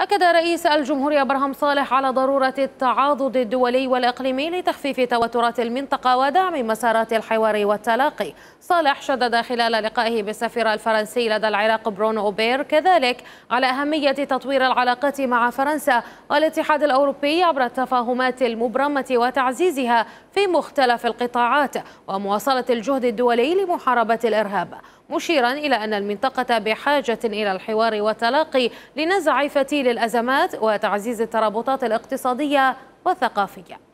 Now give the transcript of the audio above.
أكد رئيس الجمهورية برهم صالح على ضرورة التعاضد الدولي والإقليمي لتخفيف توترات المنطقة ودعم مسارات الحوار والتلاقي صالح شدد خلال لقائه بالسفير الفرنسي لدى العراق برونو أوبير كذلك على أهمية تطوير العلاقات مع فرنسا والاتحاد الأوروبي عبر التفاهمات المبرمة وتعزيزها في مختلف القطاعات ومواصلة الجهد الدولي لمحاربة الإرهاب مشيرا إلى أن المنطقة بحاجة إلى الحوار والتلاقي لنزع فتيل الأزمات وتعزيز الترابطات الاقتصادية والثقافية